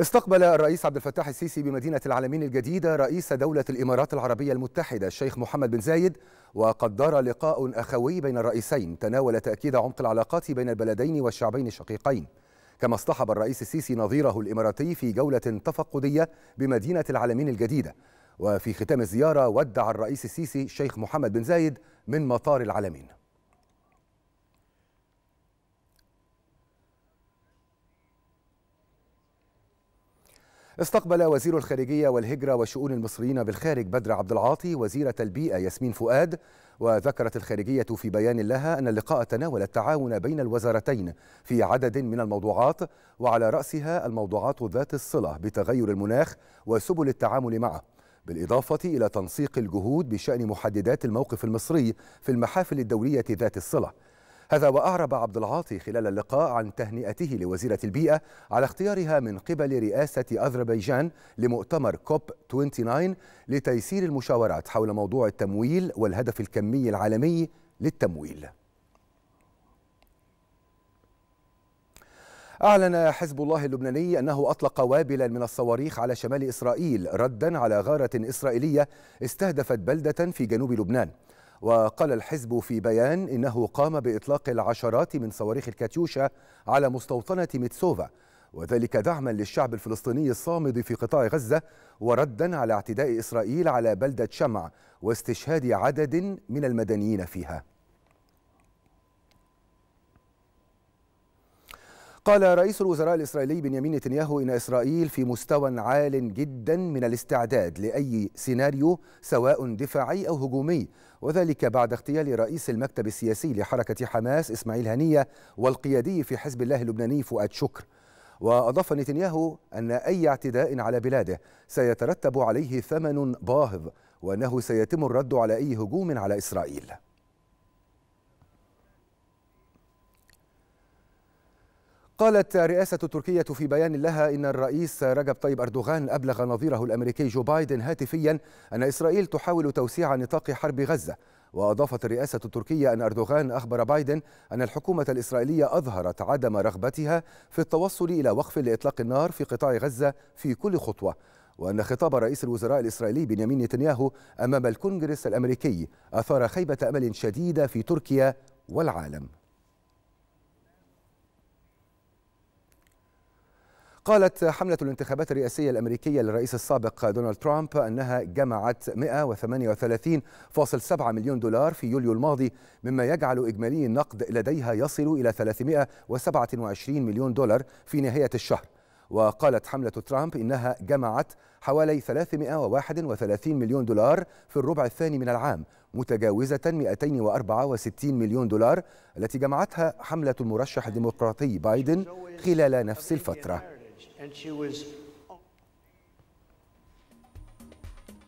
استقبل الرئيس عبد الفتاح السيسي بمدينة العالمين الجديدة رئيس دولة الإمارات العربية المتحدة الشيخ محمد بن زايد وقد دار لقاء أخوي بين الرئيسين تناول تأكيد عمق العلاقات بين البلدين والشعبين الشقيقين كما اصطحب الرئيس السيسي نظيره الإماراتي في جولة تفقدية بمدينة العالمين الجديدة وفي ختام الزيارة ودع الرئيس السيسي الشيخ محمد بن زايد من مطار العالمين استقبل وزير الخارجية والهجرة وشؤون المصريين بالخارج بدر عبد العاطي وزيرة البيئة ياسمين فؤاد وذكرت الخارجية في بيان لها أن اللقاء تناول التعاون بين الوزارتين في عدد من الموضوعات وعلى رأسها الموضوعات ذات الصلة بتغير المناخ وسبل التعامل معه بالإضافة إلى تنسيق الجهود بشأن محددات الموقف المصري في المحافل الدولية ذات الصلة هذا وأعرب عبد العاطي خلال اللقاء عن تهنئته لوزيرة البيئة على اختيارها من قبل رئاسة أذربيجان لمؤتمر كوب 29 لتيسير المشاورات حول موضوع التمويل والهدف الكمي العالمي للتمويل أعلن حزب الله اللبناني أنه أطلق وابلا من الصواريخ على شمال إسرائيل ردا على غارة إسرائيلية استهدفت بلدة في جنوب لبنان وقال الحزب في بيان إنه قام بإطلاق العشرات من صواريخ الكاتيوشا على مستوطنة ميتسوفا وذلك دعما للشعب الفلسطيني الصامد في قطاع غزة وردا على اعتداء إسرائيل على بلدة شمع واستشهاد عدد من المدنيين فيها قال رئيس الوزراء الإسرائيلي بنيامين نتنياهو إن إسرائيل في مستوى عال جدا من الاستعداد لأي سيناريو سواء دفاعي أو هجومي وذلك بعد اغتيال رئيس المكتب السياسي لحركة حماس إسماعيل هنية والقيادي في حزب الله اللبناني فؤاد شكر وأضاف نتنياهو أن أي اعتداء على بلاده سيترتب عليه ثمن باهظ وأنه سيتم الرد على أي هجوم على إسرائيل قالت رئاسة تركيا في بيان لها إن الرئيس رجب طيب أردوغان أبلغ نظيره الأمريكي جو بايدن هاتفيا أن إسرائيل تحاول توسيع نطاق حرب غزة وأضافت الرئاسة التركية أن أردوغان أخبر بايدن أن الحكومة الإسرائيلية أظهرت عدم رغبتها في التوصل إلى وقف لإطلاق النار في قطاع غزة في كل خطوة وأن خطاب رئيس الوزراء الإسرائيلي بنيامين نتنياهو أمام الكونغرس الأمريكي أثار خيبة أمل شديدة في تركيا والعالم قالت حملة الانتخابات الرئاسية الأمريكية للرئيس السابق دونالد ترامب أنها جمعت 138.7 مليون دولار في يوليو الماضي مما يجعل إجمالي النقد لديها يصل إلى 327 مليون دولار في نهاية الشهر وقالت حملة ترامب إنها جمعت حوالي 331 مليون دولار في الربع الثاني من العام متجاوزة 264 مليون دولار التي جمعتها حملة المرشح الديمقراطي بايدن خلال نفس الفترة and she was